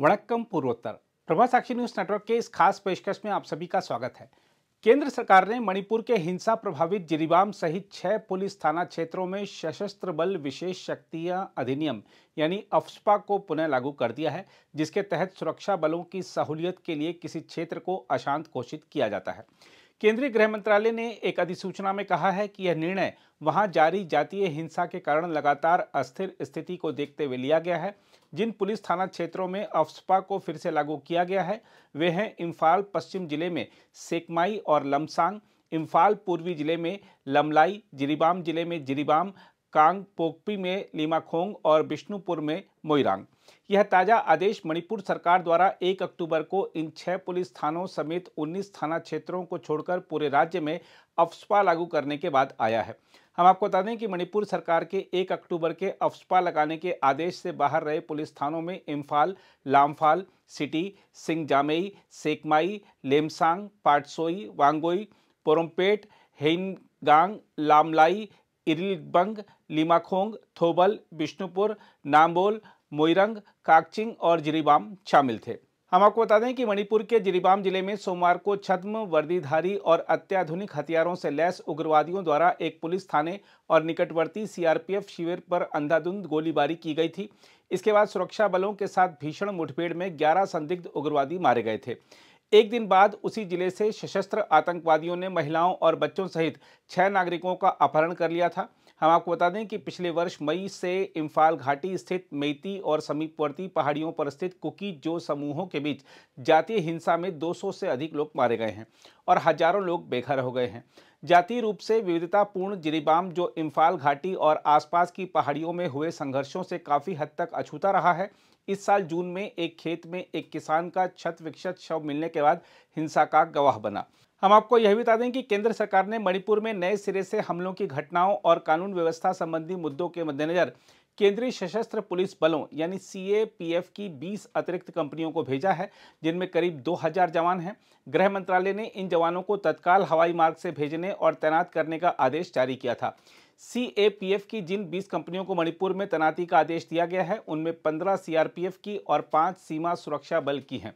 वणक्कम पूर्वोत्तर प्रभा साक्षी news network के इस खास पेशकश में आप सभी का स्वागत है केंद्र सरकार ने मणिपुर के हिंसा प्रभावित जिरीबाम सहित छह पुलिस थाना क्षेत्रों में सशस्त्र बल विशेष शक्तियां अधिनियम यानी अफ्सपा को पुनः लागू कर दिया है जिसके तहत सुरक्षा बलों की सहूलियत के लिए किसी क्षेत्र को अशांत घोषित किया जाता है केंद्रीय गृह मंत्रालय ने एक अधिसूचना में कहा है कि यह निर्णय वहां जारी जातीय हिंसा के कारण लगातार अस्थिर स्थिति को देखते हुए लिया गया है जिन पुलिस थाना क्षेत्रों में अफसपा को फिर से लागू किया गया है वे हैं इम्फाल पश्चिम जिले में सेकमाई और लमसांग इम्फाल पूर्वी जिले में लमलाई जिरीबाम जिले में जिरीबाम कांग पोकपी में लिमाखोंग और बिष्णुपुर में मोईरांग यह ताज़ा आदेश मणिपुर सरकार द्वारा 1 अक्टूबर को इन छह पुलिस थानों समेत 19 थाना क्षेत्रों को छोड़कर पूरे राज्य में अफसपा लागू करने के बाद आया है हम आपको बता दें कि मणिपुर सरकार के 1 अक्टूबर के अफसपा लगाने के आदेश से बाहर रहे पुलिस थानों में इम्फाल लामफाल सिटी सिंगजामेई सेकमाई लेमसांग पाटसोई वांगोई पोरमपेट हेनगांग लामलाई इरिलबंग लिमाखोंग थोबल बिष्णुपुर नामबोल मोइरंग काकचिंग और जिरीबाम शामिल थे हम आपको बता दें कि मणिपुर के जिरीबाम जिले में सोमवार को छद्म वर्दीधारी और अत्याधुनिक हथियारों से लैस उग्रवादियों द्वारा एक पुलिस थाने और निकटवर्ती सीआरपीएफ शिविर पर अंधाधुंध गोलीबारी की गई थी इसके बाद सुरक्षा बलों के साथ भीषण मुठभेड़ में 11 संदिग्ध उग्रवादी मारे गए थे एक दिन बाद उसी जिले से सशस्त्र आतंकवादियों ने महिलाओं और बच्चों सहित छह नागरिकों का अपहरण कर लिया था हम आपको बता दें कि पिछले वर्ष मई से इम्फाल घाटी स्थित मेती और समीपवर्ती पहाड़ियों पर स्थित कुकी जो समूहों के बीच जातीय हिंसा में 200 से अधिक लोग मारे गए हैं और हजारों लोग बेघर हो गए हैं जातीय रूप से विविधतापूर्ण जिरीबाम जो इम्फाल घाटी और आसपास की पहाड़ियों में हुए संघर्षों से काफ़ी हद तक अछूता रहा है इस साल जून में एक खेत में एक किसान का छत विक्षत शव मिलने के बाद हिंसा का गवाह बना हम आपको यह भी बता दें कि केंद्र सरकार ने मणिपुर में नए सिरे से हमलों की घटनाओं और कानून व्यवस्था संबंधी मुद्दों के मद्देनजर केंद्रीय सशस्त्र पुलिस बलों यानी सीएपीएफ की 20 अतिरिक्त कंपनियों को भेजा है जिनमें करीब 2000 जवान हैं गृह मंत्रालय ने इन जवानों को तत्काल हवाई मार्ग से भेजने और तैनात करने का आदेश जारी किया था सीएपीएफ की जिन 20 कंपनियों को मणिपुर में तैनाती का आदेश दिया गया है उनमें 15 सीआरपीएफ की और पाँच सीमा सुरक्षा बल की हैं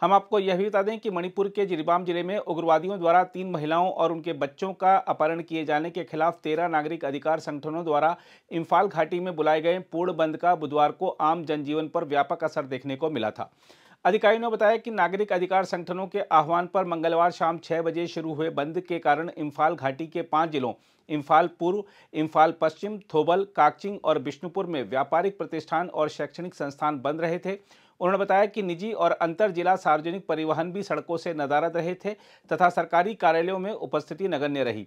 हम आपको यह भी बता दें कि मणिपुर के जिरिबाम जिले में उग्रवादियों द्वारा तीन महिलाओं और उनके बच्चों का अपहरण किए जाने के खिलाफ तेरह नागरिक अधिकार संगठनों द्वारा इम्फाल घाटी में बुलाए गए पूर्ण बंद का बुधवार को आम जनजीवन पर व्यापक असर देखने को मिला था अधिकारियों ने बताया कि नागरिक अधिकार संगठनों के आह्वान पर मंगलवार शाम छह बजे शुरू हुए बंद के कारण इम्फाल घाटी के पांच जिलों इम्फाल पूर्व इम्फाल पश्चिम थोबल काकचिंग और बिष्णुपुर में व्यापारिक प्रतिष्ठान और शैक्षणिक संस्थान बंद रहे थे उन्होंने बताया कि निजी और अंतर जिला सार्वजनिक परिवहन भी सड़कों से नदारद रहे थे तथा सरकारी कार्यालयों में उपस्थिति नगण्य रही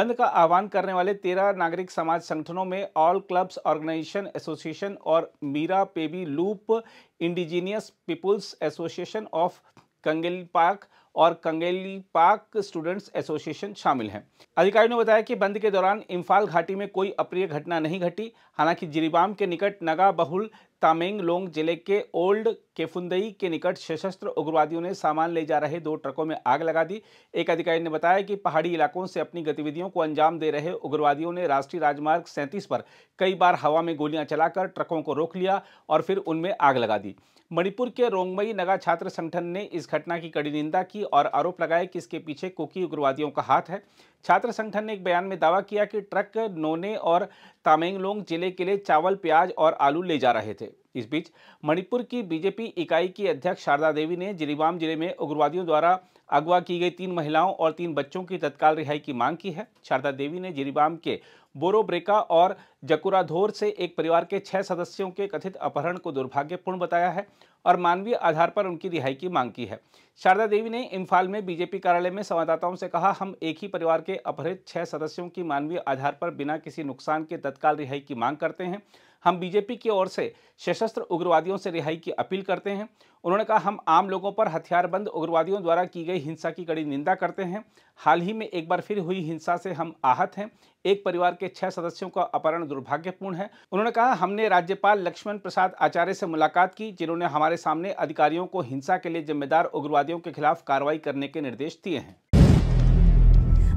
बंद का आह्वान करने वाले तेरह नागरिक समाज संगठनों में ऑल क्लब्स ऑर्गेनाइजेशन एसोसिएशन और Meira Paibi Lup indigenous peoples association of Kangleipak और कंगेली पार्क स्टूडेंट्स एसोसिएशन शामिल हैं अधिकारियों ने बताया कि बंद के दौरान इम्फाल घाटी में कोई अप्रिय घटना नहीं घटी हालांकि जिरीबाम के निकट नगा बहुल तामेंगलोंग जिले के ओल्ड केफुंदई के निकट सशस्त्र उग्रवादियों ने सामान ले जा रहे दो ट्रकों में आग लगा दी एक अधिकारी ने बताया कि पहाड़ी इलाकों से अपनी गतिविधियों को अंजाम दे रहे उग्रवादियों ने राष्ट्रीय राजमार्ग सैंतीस पर कई बार हवा में गोलियां चलाकर ट्रकों को रोक लिया और फिर उनमें आग लगा दी मणिपुर के रोंगमई नगा छात्र संगठन ने इस घटना की कड़ी निंदा की और आरोप लगाया कि इसके पीछे कुकी उग्रवादियों का हाथ है छात्र संगठन ने एक बयान में दावा किया कि ट्रक नोने और तामेंगलोंग जिले के लिए चावल प्याज और आलू ले जा रहे थे shape इस बीच मणिपुर की बीजेपी इकाई की अध्यक्ष शारदा देवी ने जिरीबाम जिले में उग्रवादियों द्वारा अगवा की गई तीन महिलाओं और तीन बच्चों की तत्काल रिहाई की मांग की है शारदा देवी ने जिरीबाम के बोरोब्रेका और जकुराधोर से एक परिवार के छह सदस्यों के कथित अपहरण को दुर्भाग्यपूर्ण बताया है और मानवीय आधार पर उनकी रिहाई की मांग की है शारदा देवी ने इम्फाल में बीजेपी कार्यालय में संवाददाताओं से कहा हम एक ही परिवार के अपहृत छह सदस्यों की मानवीय आधार पर बिना किसी नुकसान के तत्काल रिहाई की मांग करते हैं हम बीजेपी की ओर से सशस्त्र उग्रवादियों से रिहाई की अपील करते हैं उन्होंने कहा हम आम लोगों पर हथियारबंद उग्रवादियों द्वारा की गई हिंसा की कड़ी निंदा करते हैं हाल ही में एक बार फिर हुई हिंसा से हम आहत हैं एक परिवार के छह सदस्यों का अपहरण दुर्भाग्यपूर्ण है उन्होंने कहा हमने राज्यपाल लक्ष्मण प्रसाद आचार्य से मुलाकात की जिन्होंने हमारे सामने अधिकारियों को हिंसा के लिए जिम्मेदार उग्रवादियों के खिलाफ कार्रवाई करने के निर्देश दिए हैं